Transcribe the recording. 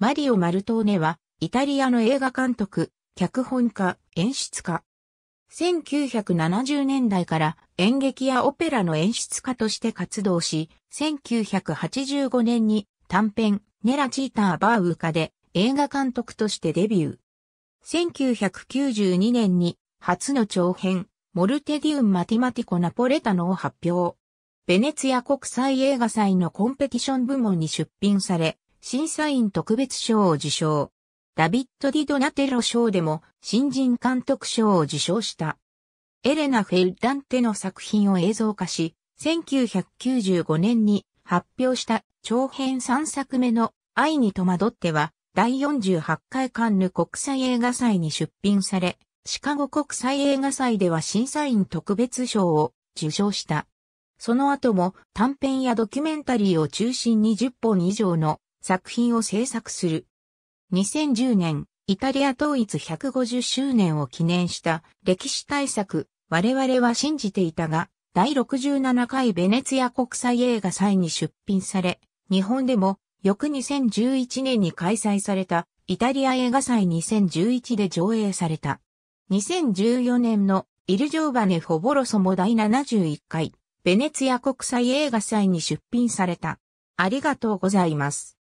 マリオ・マルトーネは、イタリアの映画監督、脚本家、演出家。1970年代から演劇やオペラの演出家として活動し、1985年に短編ネラチーターバーウーカで映画監督としてデビュー。1992年に初の長編モルテディウン・マティマティコ・ナポレタノを発表。ベネツィア国際映画祭のコンペティション部門に出品され、審査員特別賞を受賞。ダビッド・ディ・ドナテロ賞でも新人監督賞を受賞した。エレナ・フェルダンテの作品を映像化し、1995年に発表した長編3作目の愛に戸惑っては、第48回カンヌ国際映画祭に出品され、シカゴ国際映画祭では審査員特別賞を受賞した。その後も短編やドキュメンタリーを中心に10本以上の作品を制作する。2010年、イタリア統一150周年を記念した歴史大作、我々は信じていたが、第67回ベネツィア国際映画祭に出品され、日本でも翌2011年に開催されたイタリア映画祭2011で上映された。2014年のイルジョーバネ・フォボロソも第71回ベネツィア国際映画祭に出品された。ありがとうございます。